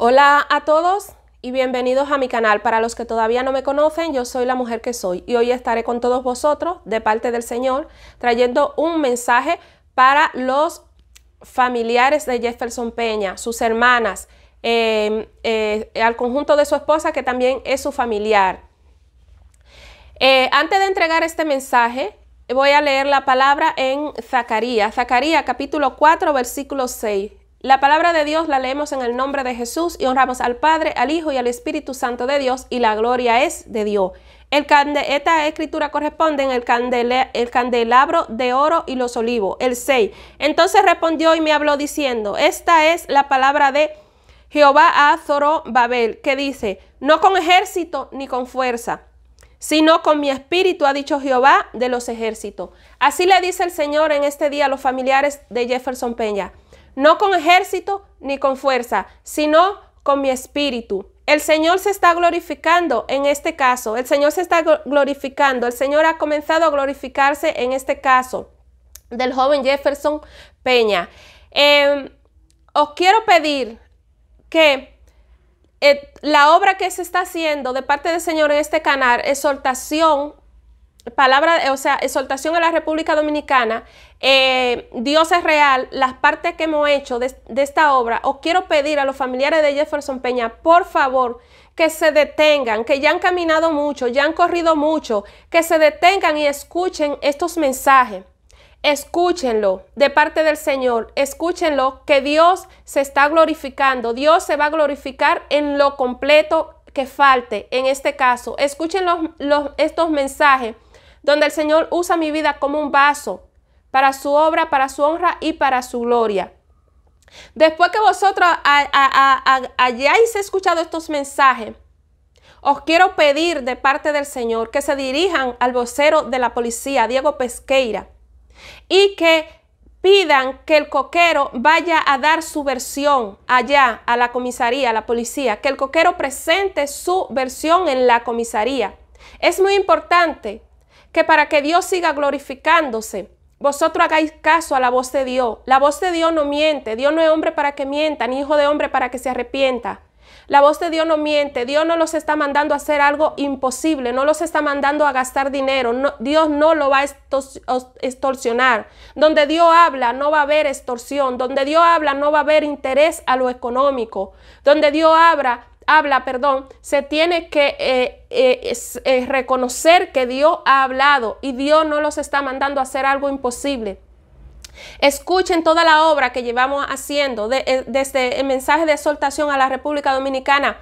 Hola a todos y bienvenidos a mi canal. Para los que todavía no me conocen, yo soy la mujer que soy y hoy estaré con todos vosotros de parte del Señor trayendo un mensaje para los familiares de Jefferson Peña, sus hermanas, em, eh, al conjunto de su esposa que también es su familiar. Eh, antes de entregar este mensaje, voy a leer la palabra en Zacarías, Zacarías capítulo 4, versículo 6. La palabra de Dios la leemos en el nombre de Jesús y honramos al Padre, al Hijo y al Espíritu Santo de Dios y la gloria es de Dios. El esta escritura corresponde en el, el, candelabro de oro y los olivos. El 6. Entonces respondió y me habló diciendo, esta es la palabra de Jehová a Zorobabel, Babel, que dice, no con ejército ni con fuerza, sino con mi espíritu, ha dicho Jehová de los ejércitos. Así le dice el Señor en este día a los familiares de Jefferson Peña no con ejército ni con fuerza, sino con mi espíritu. El Señor se está glorificando en este caso, el Señor se está glorificando, el Señor ha comenzado a glorificarse en este caso del joven Jefferson Peña. Em, os quiero pedir que eh, la obra que se está haciendo de parte del Señor en este canal, exhortación palabra, o sea, exaltación a la República Dominicana, eh, Dios es real, las partes que hemos hecho de, esta obra, os quiero pedir a los familiares de Jefferson Peña, por favor, que se detengan, que ya han caminado mucho, ya han corrido mucho, que se detengan y escuchen estos mensajes. Escúchenlo de parte del Señor, escúchenlo que Dios se está glorificando, Dios se va a glorificar en lo completo que falte, en este caso. Escuchen estos mensajes donde el Señor usa mi vida como un vaso para su obra, para su honra y para su gloria. Después que vosotros hayáis escuchado estos mensajes, os quiero pedir de parte del Señor que se dirijan al vocero de la policía, Diego Pesqueira, y que pidan que el coquero vaya a dar su versión allá a la comisaría, a la policía, que el coquero presente su versión en la comisaría. Es muy importante que para que Dios siga glorificándose, vosotros hagáis caso a la voz de Dios. La voz de Dios no miente, Dios no es hombre para que mienta, ni hijo de hombre para que se arrepienta. La voz de Dios no miente, Dios no los está mandando a hacer algo imposible, no los está mandando a gastar dinero, Dios no lo va a extorsionar. Donde Dios habla no va a haber extorsión, donde Dios habla no va a haber interés a lo económico, donde Dios habla habla, perdón, se tiene que eh, eh, eh, reconocer que Dios ha hablado y Dios no los está mandando a hacer algo imposible. Escuchen toda la obra que llevamos haciendo desde el mensaje de exhortación a la República Dominicana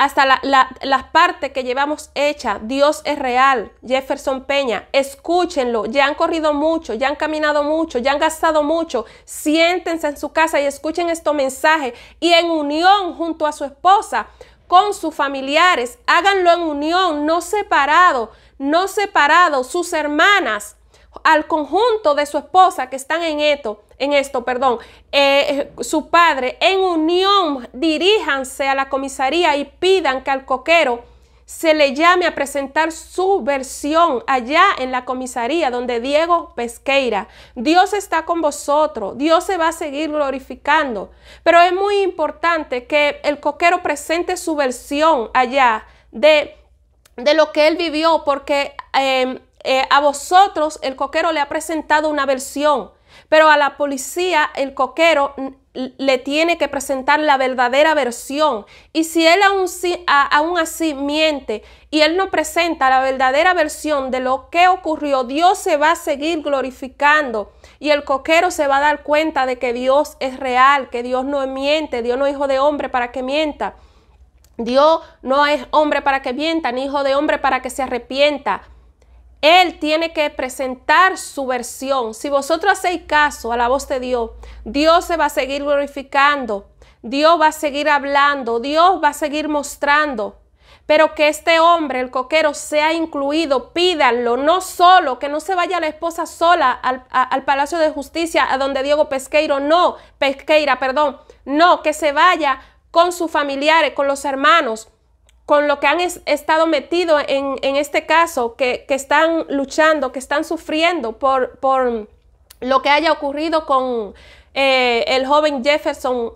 hasta la, parte que llevamos hecha, Dios es real, Jefferson Peña, escúchenlo, ya han corrido mucho, ya han caminado mucho, ya han gastado mucho, siéntense en su casa y escuchen estos mensajes y en unión junto a su esposa, con sus familiares, háganlo en unión, no separado, no separado, sus hermanas, al conjunto de su esposa que están en esto, en esto, perdón, eh, su padre, en unión, diríjanse a la comisaría y pidan que al coquero se le llame a presentar su versión allá en la comisaría donde Diego Pesqueira. Dios está con vosotros, Dios se va a seguir glorificando, pero es muy importante que el coquero presente su versión allá de, de lo que él vivió, porque... Em, eh, a vosotros el coquero le ha presentado una versión, pero a la policía el coquero le tiene que presentar la verdadera versión. Y si él aún, así miente y él no presenta la verdadera versión de lo que ocurrió, Dios se va a seguir glorificando y el coquero se va a dar cuenta de que Dios es real, que Dios no miente, Dios no es hijo de hombre para que mienta. Dios no es hombre para que mienta, ni hijo de hombre para que se arrepienta. Él tiene que presentar su versión. Si vosotros hacéis caso a la voz de Dios, Dios se va a seguir glorificando, Dios va a seguir hablando, Dios va a seguir mostrando. Pero que este hombre, el coquero, sea incluido, pídanlo, no solo, que no se vaya la esposa sola al, Palacio de Justicia, a donde Diego Pesqueiro, no, Pesqueira, perdón, no, que se vaya con sus familiares, con los hermanos, con lo que han estado metidos en, este caso, que, están luchando, que están sufriendo por, lo que haya ocurrido con eh, el joven Jefferson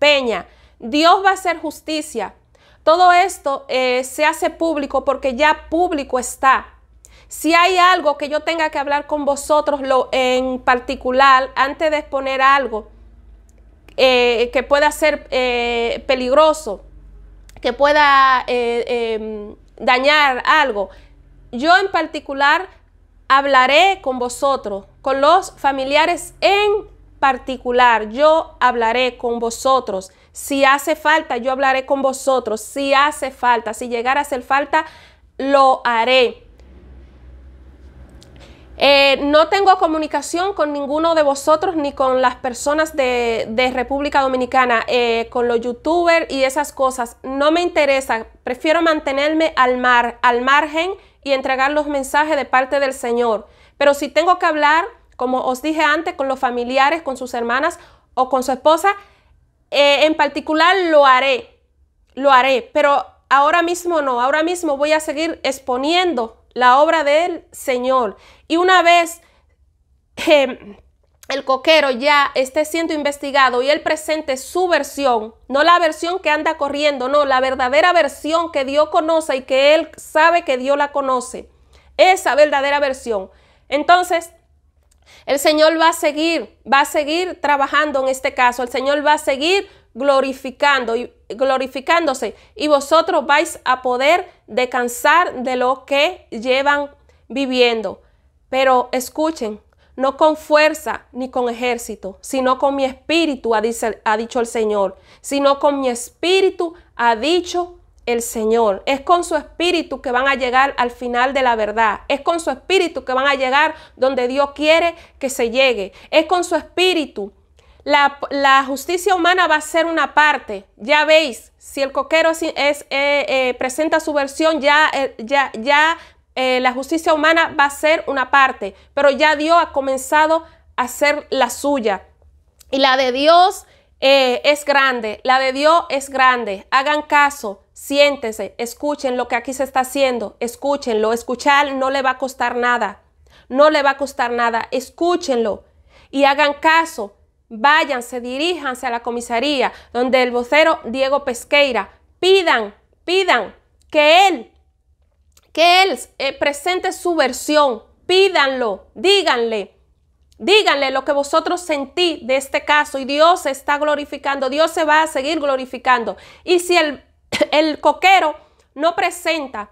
Peña. Dios va a hacer justicia. Todo esto eh, se hace público porque ya público está. Si hay algo que yo tenga que hablar con vosotros lo, en particular, antes de exponer algo eh, que pueda ser peligroso, que pueda eh, em, dañar algo. Yo en particular hablaré con vosotros, con los familiares en particular. Yo hablaré con vosotros. Si hace falta, yo hablaré con vosotros. Si hace falta, si llegara a hacer falta, lo haré. Eh, no tengo comunicación con ninguno de vosotros ni con las personas de, República Dominicana, eh, con los youtubers y esas cosas. No me interesa. Prefiero mantenerme al, mar, al margen y entregar los mensajes de parte del Señor. Pero si tengo que hablar, como os dije antes, con los familiares, con sus hermanas o con su esposa, eh, en particular lo haré. Lo haré. Pero ahora mismo no. Ahora mismo voy a seguir exponiendo la obra del Señor. Y una vez que em, el coquero ya esté siendo investigado y él presente su versión, no la versión que anda corriendo, no, la verdadera versión que Dios conoce y que él sabe que Dios la conoce, esa verdadera versión. Entonces, el Señor va a seguir, va a seguir trabajando en este caso, el Señor va a seguir glorificando glorificándose y vosotros vais a poder descansar de lo que llevan viviendo. Pero escuchen, no con fuerza ni con ejército, sino con mi espíritu, ha, ha dicho el Señor, sino con mi espíritu, ha dicho el Señor. Es con su espíritu que van a llegar al final de la verdad. Es con su espíritu que van a llegar donde Dios quiere que se llegue. Es con su espíritu la, justicia humana va a ser una parte. Ya veis, si el coquero eh, eh, presenta su versión, ya, eh, ya, ya la justicia humana va a ser una parte, pero ya Dios ha comenzado a ser la suya. Y la de Dios es grande, la de Dios es grande. Hagan caso, siéntense, escuchen lo que aquí se está haciendo, escúchenlo, escuchar no le va a costar nada, no le va a costar nada, escúchenlo y hagan caso váyanse, diríjanse a la comisaría donde el vocero Diego Pesqueira, pidan, pidan que él, que él eh, presente su versión, pídanlo, díganle. Díganle lo que vosotros sentí de este caso y Dios se está glorificando, Dios se va a seguir glorificando. Y si el, el coquero no presenta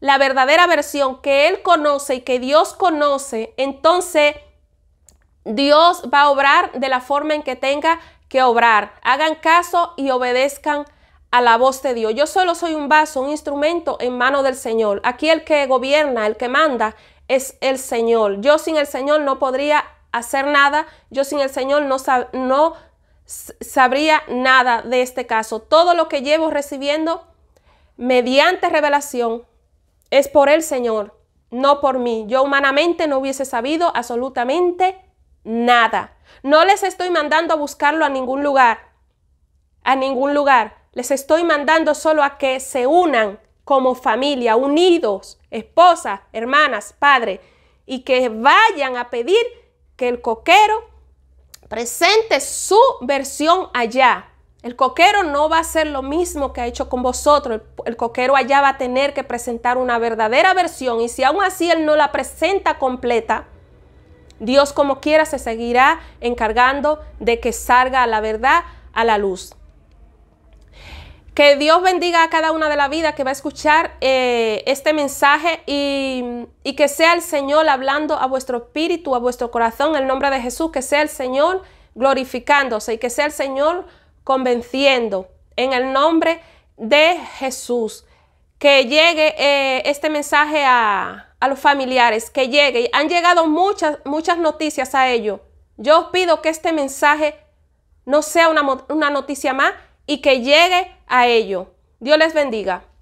la verdadera versión que él conoce y que Dios conoce, entonces Dios va a obrar de la forma en que tenga que obrar. Hagan caso y obedezcan a la voz de Dios. Yo solo soy un vaso, un instrumento en mano del Señor. Aquí el que gobierna, el que manda, es el Señor. Yo sin el Señor no podría hacer nada. Yo sin el Señor no, no sabría nada de este caso. Todo lo que llevo recibiendo mediante revelación es por el Señor, no por mí. Yo humanamente no hubiese sabido absolutamente nada. No les estoy mandando a buscarlo a ningún lugar, a ningún lugar. Les estoy mandando solo a que se unan como familia, unidos, esposas, hermanas, padres y que vayan a pedir que el coquero presente su versión allá. El coquero no va a hacer lo mismo que ha hecho con vosotros. el, coquero allá va a tener que presentar una verdadera versión y si aún así él no la presenta completa, Dios como quiera se seguirá encargando de que salga la verdad a la luz. Que Dios bendiga a cada una de la vida que va a escuchar eh, este mensaje y, que sea el Señor hablando a vuestro espíritu, a vuestro corazón, en el nombre de Jesús, que sea el Señor glorificándose y que sea el Señor convenciendo en el nombre de Jesús. Que llegue eh, este mensaje a, a los familiares que llegue. Han llegado muchas, muchas noticias a ellos. Yo os pido que este mensaje no sea una, una noticia más y que llegue a ellos. Dios les bendiga.